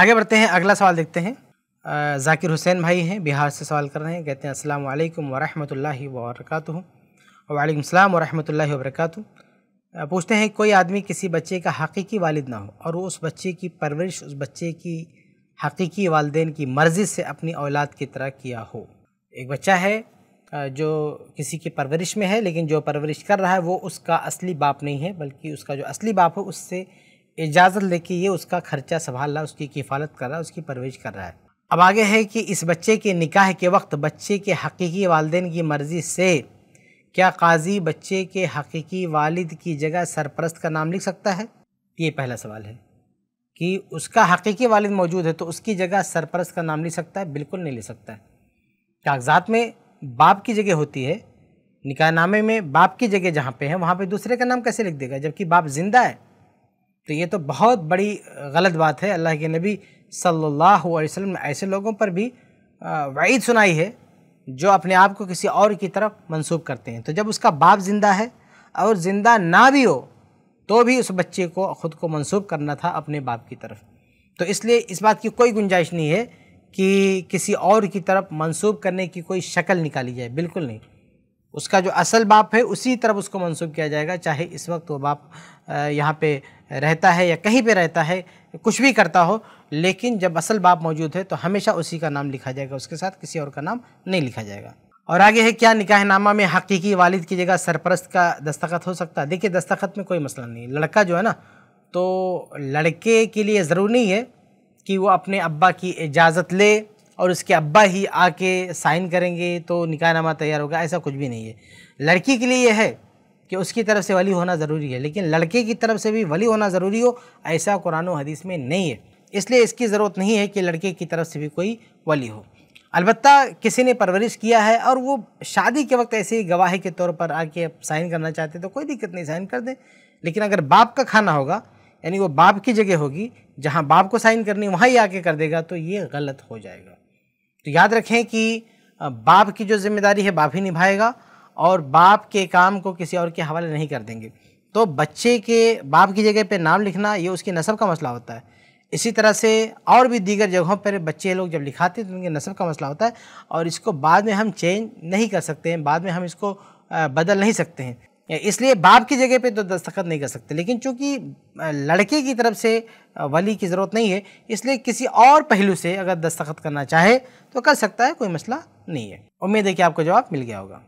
आगे बढ़ते हैं अगला सवाल देखते हैं जाकिर हुसैन भाई हैं बिहार से सवाल कर रहे हैं कहते हैं अस्सलाम वालेकुम वरहमतुल्लाहि वबरकातुहु वालेकुम पूछते हैं कोई आदमी किसी बच्चे का हकीकी वालिद ना हो और वो उस बच्चे की परवरिश उस बच्चे की हकीकी वालदे की मर्ज़ी से अपनी औलाद की तरह किया हो एक बच्चा है जो किसी की परवरिश में है लेकिन जो परवरिश कर रहा है वो उसका असली बाप नहीं है बल्कि उसका जो असली बाप है उससे इजाज़त लेके ये उसका खर्चा संभाल रहा उसकी किफ़ालत कर रहा है उसकी परवरिश कर रहा है अब आगे है कि इस बच्चे के निकाह के वक्त बच्चे के हकीकी वालदेन की मर्ज़ी से क्या काजी बच्चे के हकीकी वालिद की जगह सरपरस्त का नाम लिख सकता है ये पहला सवाल है कि उसका हकीकी वालिद मौजूद है तो उसकी जगह सरपरस्त का नाम लिख सकता है बिल्कुल नहीं ले सकता है कागजात में बाप की जगह होती है निकाहनामे में बाप की जगह जहाँ पे है वहाँ पे दूसरे का नाम कैसे लिख देगा जबकि बाप ज़िंदा है तो ये तो बहुत बड़ी गलत बात है अल्लाह के नबी सल्लल्लाहु अलैहि वसल्लम ने ऐसे लोगों पर भी वईद सुनाई है जो अपने आप को किसी और की तरफ मंसूब करते हैं तो जब उसका बाप ज़िंदा है और ज़िंदा ना भी हो तो भी उस बच्चे को ख़ुद को मंसूब करना था अपने बाप की तरफ तो इसलिए इस बात की कोई गुंजाइश नहीं है कि किसी और की तरफ मंसूब करने की कोई शक्ल निकाली जाए बिल्कुल नहीं उसका जो असल बाप है उसी तरफ उसको मंसूब किया जाएगा चाहे इस वक्त वो बाप यहाँ पे रहता है या कहीं पे रहता है कुछ भी करता हो लेकिन जब असल बाप मौजूद है तो हमेशा उसी का नाम लिखा जाएगा उसके साथ किसी और का नाम नहीं लिखा जाएगा और आगे है क्या निकाहनामा में हकीकी वालिद की जगह सरपरस्त का दस्तखत हो सकता है देखिए दस्तखत में कोई मसला नहीं है लड़का जो है ना तो लड़के के लिए ज़रूरी नहीं है कि वो अपने अब्बा की इजाज़त ले और उसके अब्बा ही आके साइन करेंगे तो निकाहनामा तैयार होगा ऐसा कुछ भी नहीं है लड़की के लिए यह है कि उसकी तरफ से वली होना ज़रूरी है लेकिन लड़के की तरफ से भी वली होना ज़रूरी हो ऐसा कुरान हदीस में नहीं है इसलिए इसकी ज़रूरत नहीं है कि लड़के की तरफ से भी कोई वली हो अलबत् किसी ने परवरिश किया है और वो शादी के वक्त ऐसे ही गवाही के तौर पर आके साइन करना चाहते तो कोई दिक्कत नहीं साइन कर दें लेकिन अगर बाप का खाना होगा यानी वो बाप की जगह होगी जहाँ बाप को साइन करनी वहाँ ही आके कर देगा तो ये गलत हो जाएगा तो याद रखें कि बाप की जो जिम्मेदारी है बाप ही निभाएगा और बाप के काम को किसी और के हवाले नहीं कर देंगे तो बच्चे के बाप की जगह पे नाम लिखना ये उसकी नस्ल का मसला होता है इसी तरह से और भी दीगर जगहों पर बच्चे लोग जब लिखाते हैं तो उनके नस्ल का मसला होता है और इसको बाद में हम चेंज नहीं कर सकते हैं बाद में हम इसको बदल नहीं सकते हैं इसलिए बाप की जगह पे तो दस्तखत नहीं कर सकते लेकिन चूंकि लड़के की तरफ से वली की ज़रूरत नहीं है इसलिए किसी और पहलू से अगर दस्तखत करना चाहे तो कर सकता है कोई मसला नहीं है उम्मीद है कि आपको जवाब मिल गया होगा